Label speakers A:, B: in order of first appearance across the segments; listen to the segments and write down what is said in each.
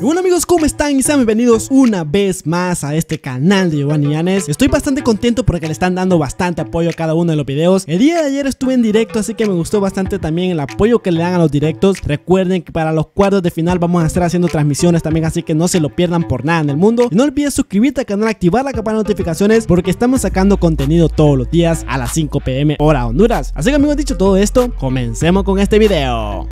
A: Y bueno amigos, ¿cómo están? Y sean bienvenidos una vez más a este canal de Giovanni Yanes Estoy bastante contento porque le están dando bastante apoyo a cada uno de los videos El día de ayer estuve en directo, así que me gustó bastante también el apoyo que le dan a los directos Recuerden que para los cuartos de final vamos a estar haciendo transmisiones también, así que no se lo pierdan por nada en el mundo Y no olvides suscribirte al canal, activar la campana de notificaciones porque estamos sacando contenido todos los días a las 5 pm hora Honduras Así que amigos, dicho todo esto, comencemos con este video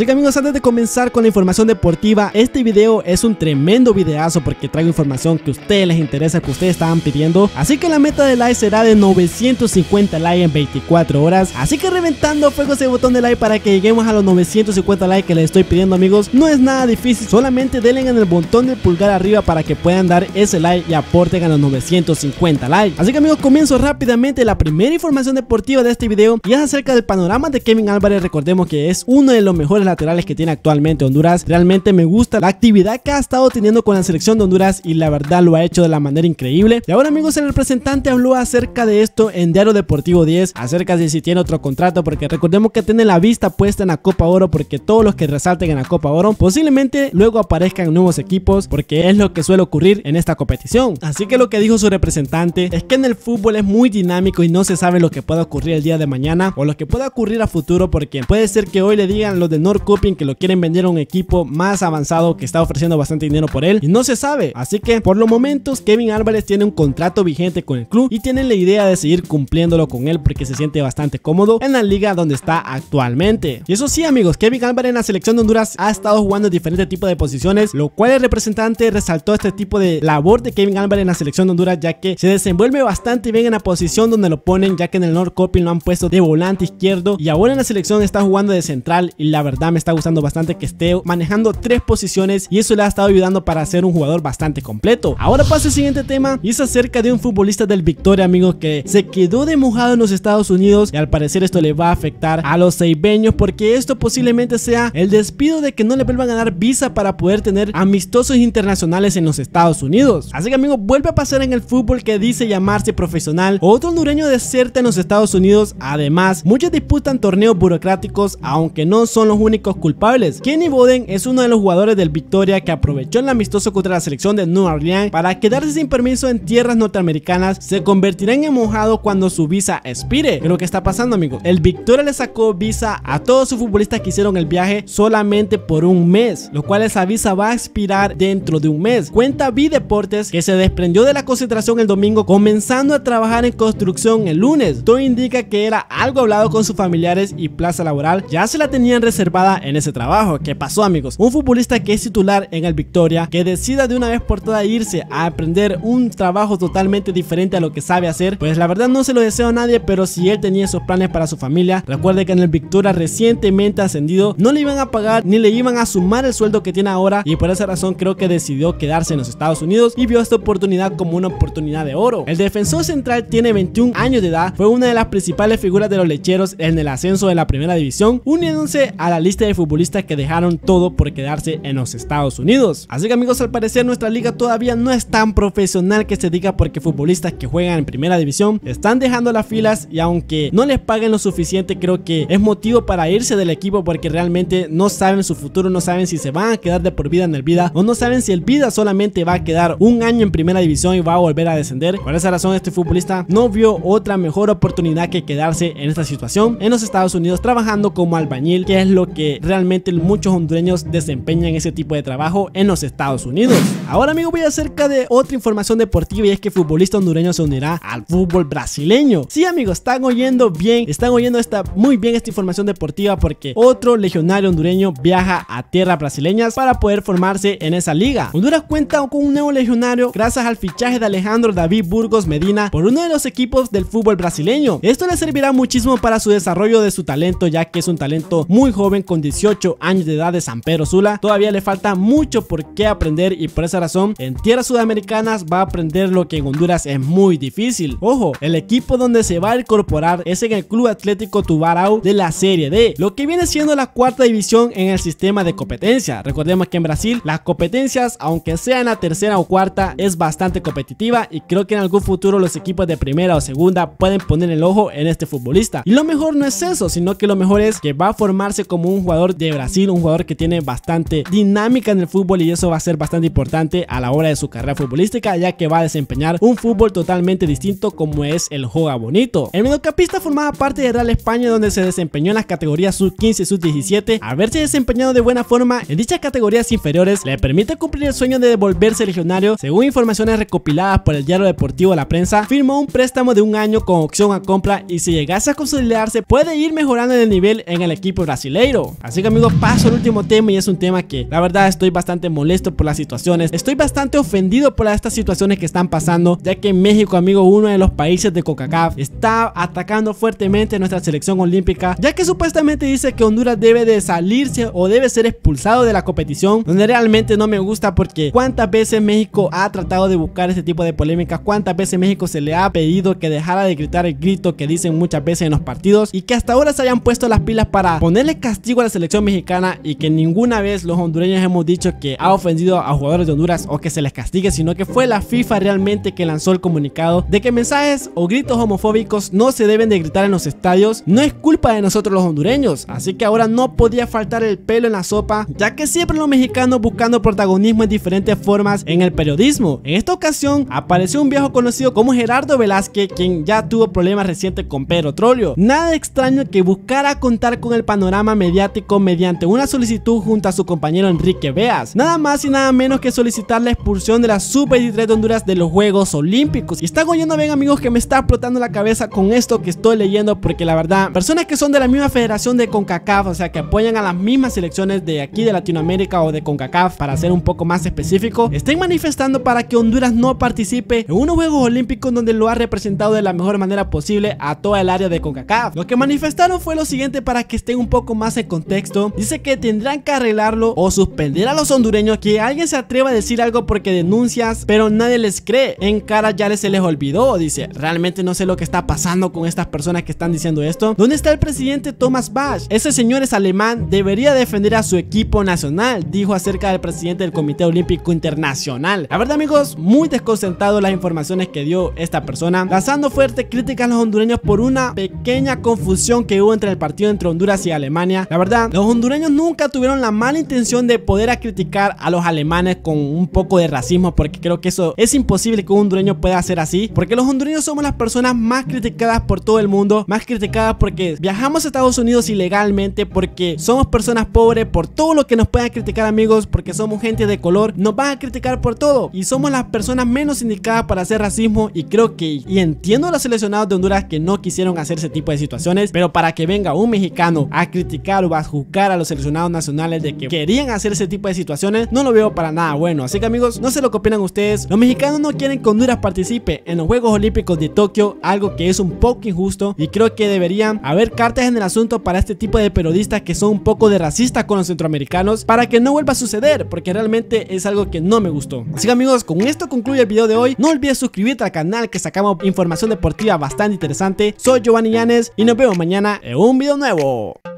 A: Así que amigos, antes de comenzar con la información deportiva, este video es un tremendo videazo porque traigo información que a ustedes les interesa, que ustedes estaban pidiendo. Así que la meta de like será de 950 likes en 24 horas. Así que reventando fuego ese botón de like para que lleguemos a los 950 likes que les estoy pidiendo amigos. No es nada difícil, solamente denle en el botón del pulgar arriba para que puedan dar ese like y aporten a los 950 likes. Así que amigos, comienzo rápidamente la primera información deportiva de este video y es acerca del panorama de Kevin Álvarez. Recordemos que es uno de los mejores laterales que tiene actualmente Honduras. Realmente me gusta la actividad que ha estado teniendo con la selección de Honduras y la verdad lo ha hecho de la manera increíble. Y ahora amigos, el representante habló acerca de esto en Diario Deportivo 10, acerca de si tiene otro contrato, porque recordemos que tiene la vista puesta en la Copa Oro, porque todos los que resalten en la Copa Oro posiblemente luego aparezcan nuevos equipos, porque es lo que suele ocurrir en esta competición. Así que lo que dijo su representante es que en el fútbol es muy dinámico y no se sabe lo que pueda ocurrir el día de mañana o lo que pueda ocurrir a futuro, porque puede ser que hoy le digan los de Nor Copin que lo quieren vender a un equipo más avanzado que está ofreciendo bastante dinero por él y no se sabe. Así que por los momentos Kevin Álvarez tiene un contrato vigente con el club y tiene la idea de seguir cumpliéndolo con él porque se siente bastante cómodo en la liga donde está actualmente. Y eso sí amigos, Kevin Álvarez en la selección de Honduras ha estado jugando en diferentes tipos de posiciones, lo cual el representante resaltó este tipo de labor de Kevin Álvarez en la selección de Honduras ya que se desenvuelve bastante bien en la posición donde lo ponen ya que en el North Coping lo han puesto de volante izquierdo y ahora en la selección está jugando de central y la verdad me está gustando bastante que esté manejando tres posiciones y eso le ha estado ayudando para ser un jugador bastante completo. Ahora paso el siguiente tema y es acerca de un futbolista del Victoria, amigos, que se quedó de mojado en los Estados Unidos y al parecer esto le va a afectar a los seibeños porque esto posiblemente sea el despido de que no le vuelvan a ganar visa para poder tener amistosos internacionales en los Estados Unidos. Así que, amigos, vuelve a pasar en el fútbol que dice llamarse profesional. Otro hondureño deserta en los Estados Unidos. Además, muchos disputan torneos burocráticos, aunque no son los únicos únicos culpables. Kenny Boden es uno de los jugadores del Victoria que aprovechó el amistoso contra la selección de New Orleans para quedarse sin permiso en tierras norteamericanas. Se convertirá en mojado cuando su visa expire. ¿Qué lo que está pasando, amigo? El Victoria le sacó visa a todos sus futbolistas que hicieron el viaje solamente por un mes, lo cual esa visa va a expirar dentro de un mes. Cuenta B Deportes que se desprendió de la concentración el domingo, comenzando a trabajar en construcción el lunes. Todo indica que era algo hablado con sus familiares y plaza laboral ya se la tenían reservada en ese trabajo. que pasó amigos? Un futbolista que es titular en el Victoria, que decida de una vez por todas irse a aprender un trabajo totalmente diferente a lo que sabe hacer, pues la verdad no se lo deseo a nadie, pero si él tenía esos planes para su familia, recuerde que en el Victoria recientemente ascendido, no le iban a pagar ni le iban a sumar el sueldo que tiene ahora y por esa razón creo que decidió quedarse en los Estados Unidos y vio esta oportunidad como una oportunidad de oro. El defensor central tiene 21 años de edad, fue una de las principales figuras de los lecheros en el ascenso de la primera división, uniéndose a la liga de futbolistas que dejaron todo por quedarse en los Estados Unidos. Así que amigos, al parecer nuestra liga todavía no es tan profesional que se diga porque futbolistas que juegan en primera división están dejando las filas y aunque no les paguen lo suficiente creo que es motivo para irse del equipo porque realmente no saben su futuro, no saben si se van a quedar de por vida en el vida o no saben si el vida solamente va a quedar un año en primera división y va a volver a descender. Por esa razón este futbolista no vio otra mejor oportunidad que quedarse en esta situación en los Estados Unidos trabajando como albañil que es lo que realmente muchos hondureños desempeñan ese tipo de trabajo en los Estados Unidos. Ahora amigo, voy acerca de otra información deportiva y es que futbolista hondureño se unirá al fútbol brasileño. Sí amigos, están oyendo bien, están oyendo esta, muy bien esta información deportiva porque otro legionario hondureño viaja a tierras brasileñas para poder formarse en esa liga. Honduras cuenta con un nuevo legionario gracias al fichaje de Alejandro David Burgos Medina por uno de los equipos del fútbol brasileño. Esto le servirá muchísimo para su desarrollo de su talento ya que es un talento muy joven con 18 años de edad de San Pedro Sula. Todavía le falta mucho por qué aprender y por esa razón en tierras sudamericanas va a aprender lo que en Honduras es muy difícil. Ojo, el equipo donde se va a incorporar es en el Club Atlético Tubarau de la Serie D, lo que viene siendo la cuarta división en el sistema de competencia. Recordemos que en Brasil las competencias, aunque sean la tercera o cuarta, es bastante competitiva y creo que en algún futuro los equipos de primera o segunda pueden poner el ojo en este futbolista. Y lo mejor no es eso, sino que lo mejor es que va a formarse como un jugador de Brasil, un jugador que tiene bastante dinámica en el fútbol y eso va a ser bastante importante a la hora de su carrera futbolística, ya que va a desempeñar un fútbol totalmente distinto como es el Joga Bonito. El mediocampista formaba parte de Real España donde se desempeñó en las categorías sub-15 y sub-17. Haberse desempeñado de buena forma en dichas categorías inferiores le permite cumplir el sueño de devolverse legionario. Según informaciones recopiladas por el diario deportivo La Prensa, firmó un préstamo de un año con opción a compra y si llegase a consolidarse puede ir mejorando en el nivel en el equipo brasileiro. Así que amigos, paso al último tema y es un tema que la verdad estoy bastante molesto por las situaciones. Estoy bastante ofendido por estas situaciones que están pasando, ya que México, amigo, uno de los países de Coca-Cola está atacando fuertemente nuestra selección olímpica, ya que supuestamente dice que Honduras debe de salirse o debe ser expulsado de la competición, donde realmente no me gusta porque cuántas veces México ha tratado de buscar este tipo de polémicas, cuántas veces México se le ha pedido que dejara de gritar el grito que dicen muchas veces en los partidos y que hasta ahora se hayan puesto las pilas para ponerle castigo la selección mexicana y que ninguna vez los hondureños hemos dicho que ha ofendido a jugadores de Honduras o que se les castigue, sino que fue la FIFA realmente que lanzó el comunicado de que mensajes o gritos homofóbicos no se deben de gritar en los estadios. No es culpa de nosotros los hondureños, así que ahora no podía faltar el pelo en la sopa, ya que siempre los mexicanos buscando protagonismo en diferentes formas en el periodismo. En esta ocasión apareció un viejo conocido como Gerardo Velázquez, quien ya tuvo problemas recientes con Pedro Trolio. Nada extraño que buscara contar con el panorama mediático mediante una solicitud junto a su compañero Enrique Beas. Nada más y nada menos que solicitar la expulsión de la Sub-23 de Honduras de los Juegos Olímpicos. Y está oyendo bien amigos que me está explotando la cabeza con esto que estoy leyendo porque la verdad, personas que son de la misma federación de CONCACAF, o sea que apoyan a las mismas selecciones de aquí de Latinoamérica o de CONCACAF para ser un poco más específico, estén manifestando para que Honduras no participe en unos Juegos Olímpicos donde lo ha representado de la mejor manera posible a toda el área de CONCACAF. Lo que manifestaron fue lo siguiente para que estén un poco más contexto, dice que tendrán que arreglarlo o suspender a los hondureños que alguien se atreva a decir algo porque denuncias, pero nadie les cree. En cara ya les se les olvidó, dice. Realmente no sé lo que está pasando con estas personas que están diciendo esto. ¿Dónde está el presidente Thomas Bach? Ese señor es alemán, debería defender a su equipo nacional, dijo acerca del presidente del Comité Olímpico Internacional. La verdad, amigos, muy desconcentrado las informaciones que dio esta persona, lanzando fuertes críticas a los hondureños por una pequeña confusión que hubo entre el partido entre Honduras y Alemania. La verdad, los hondureños nunca tuvieron la mala intención de poder a criticar a los alemanes con un poco de racismo, porque creo que eso es imposible que un hondureño pueda hacer así, porque los hondureños somos las personas más criticadas por todo el mundo, más criticadas porque viajamos a Estados Unidos ilegalmente, porque somos personas pobres, por todo lo que nos puedan criticar amigos, porque somos gente de color, nos van a criticar por todo y somos las personas menos indicadas para hacer racismo y creo que, y entiendo a los seleccionados de Honduras que no quisieron hacer ese tipo de situaciones, pero para que venga un mexicano a criticar va a juzgar a los seleccionados nacionales de que querían hacer ese tipo de situaciones, no lo veo para nada bueno. Así que amigos, no sé lo que opinan ustedes. Los mexicanos no quieren que Honduras participe en los Juegos Olímpicos de Tokio, algo que es un poco injusto y creo que deberían haber cartas en el asunto para este tipo de periodistas que son un poco de racistas con los centroamericanos para que no vuelva a suceder, porque realmente es algo que no me gustó. Así que amigos, con esto concluye el video de hoy. No olvides suscribirte al canal que sacamos información deportiva bastante interesante. Soy Giovanni Llanes y nos vemos mañana en un video nuevo.